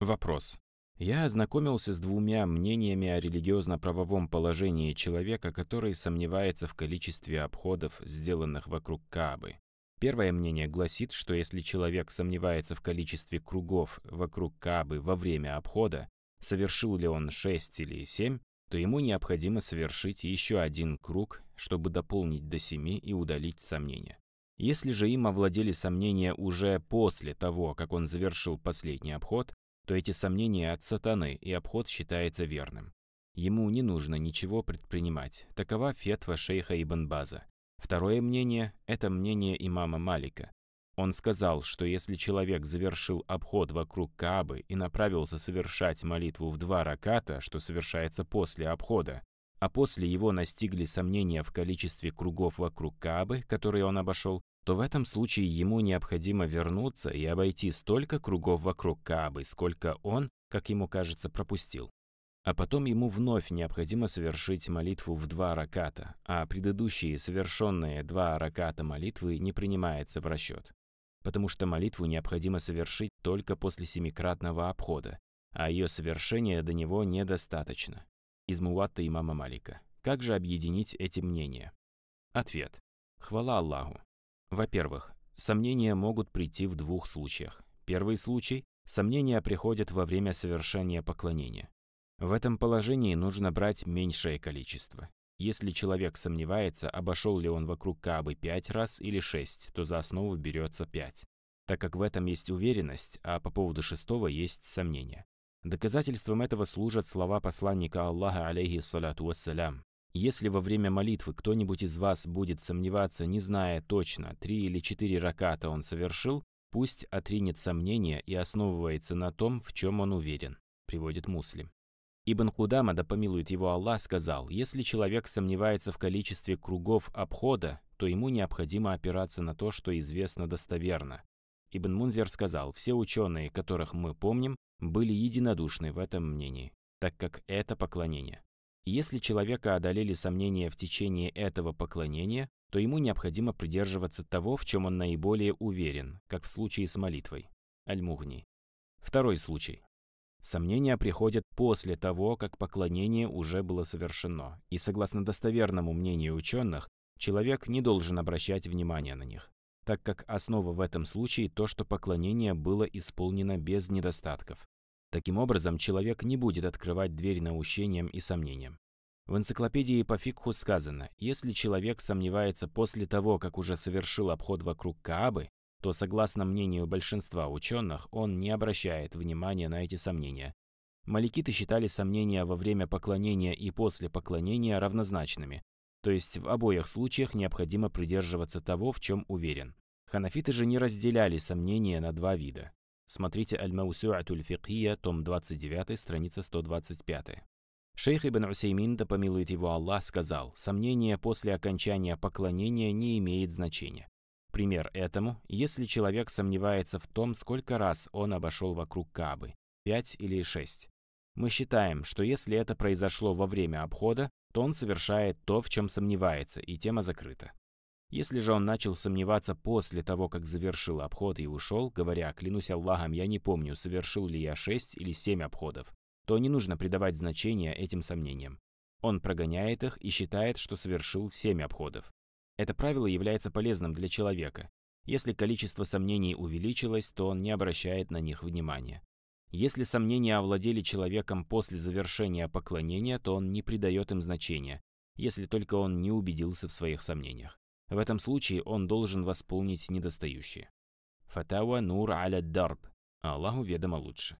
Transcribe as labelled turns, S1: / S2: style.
S1: Вопрос. Я ознакомился с двумя мнениями о религиозно-правовом положении человека, который сомневается в количестве обходов, сделанных вокруг Каабы. Первое мнение гласит, что если человек сомневается в количестве кругов вокруг Каабы во время обхода, совершил ли он 6 или 7, то ему необходимо совершить еще один круг, чтобы дополнить до 7 и удалить сомнения. Если же им овладели сомнения уже после того, как он завершил последний обход, то эти сомнения от сатаны, и обход считается верным. Ему не нужно ничего предпринимать. Такова фетва шейха Ибн База. Второе мнение – это мнение имама Малика. Он сказал, что если человек завершил обход вокруг Каабы и направился совершать молитву в два раката, что совершается после обхода, а после его настигли сомнения в количестве кругов вокруг Каабы, которые он обошел, то в этом случае ему необходимо вернуться и обойти столько кругов вокруг Каабы, сколько он, как ему кажется, пропустил. А потом ему вновь необходимо совершить молитву в два раката, а предыдущие совершенные два раката молитвы не принимается в расчет, потому что молитву необходимо совершить только после семикратного обхода, а ее совершения до него недостаточно. Из Муатта мама Малика. Как же объединить эти мнения? Ответ. Хвала Аллаху. Во-первых, сомнения могут прийти в двух случаях. Первый случай – сомнения приходят во время совершения поклонения. В этом положении нужно брать меньшее количество. Если человек сомневается, обошел ли он вокруг Каабы пять раз или шесть, то за основу берется пять, так как в этом есть уверенность, а по поводу шестого есть сомнения. Доказательством этого служат слова посланника Аллаха, алейхи салату вассалям, если во время молитвы кто-нибудь из вас будет сомневаться, не зная точно, три или четыре раката он совершил, пусть отринет сомнения и основывается на том, в чем он уверен, приводит Муслим. Ибн Кудама, да помилует его Аллах, сказал, если человек сомневается в количестве кругов обхода, то ему необходимо опираться на то, что известно достоверно. Ибн Мунзер сказал, все ученые, которых мы помним, были единодушны в этом мнении, так как это поклонение. Если человека одолели сомнения в течение этого поклонения, то ему необходимо придерживаться того, в чем он наиболее уверен, как в случае с молитвой. Альмугни. Второй случай. Сомнения приходят после того, как поклонение уже было совершено, и согласно достоверному мнению ученых, человек не должен обращать внимания на них, так как основа в этом случае то, что поклонение было исполнено без недостатков. Таким образом, человек не будет открывать дверь наущениям и сомнениям. В энциклопедии по фикху сказано, если человек сомневается после того, как уже совершил обход вокруг Каабы, то, согласно мнению большинства ученых, он не обращает внимания на эти сомнения. Маликиты считали сомнения во время поклонения и после поклонения равнозначными, то есть в обоих случаях необходимо придерживаться того, в чем уверен. Ханафиты же не разделяли сомнения на два вида. Смотрите Аль-Маусюатуль Фикхия, том 29, страница 125. Шейх Ибн Усеймин, да помилует его Аллах, сказал, сомнение после окончания поклонения не имеет значения. Пример этому, если человек сомневается в том, сколько раз он обошел вокруг Кабы, 5 или 6. Мы считаем, что если это произошло во время обхода, то он совершает то, в чем сомневается, и тема закрыта. Если же он начал сомневаться после того, как завершил обход и ушел, говоря «клянусь Аллахом, я не помню, совершил ли я шесть или семь обходов», то не нужно придавать значения этим сомнениям. Он прогоняет их и считает, что совершил семь обходов. Это правило является полезным для человека. Если количество сомнений увеличилось, то он не обращает на них внимания. Если сомнения овладели человеком после завершения поклонения, то он не придает им значения, если только он не убедился в своих сомнениях. В этом случае он должен восполнить недостающие. Фатава Нур Аля Дарб. Аллаху ведомо лучше.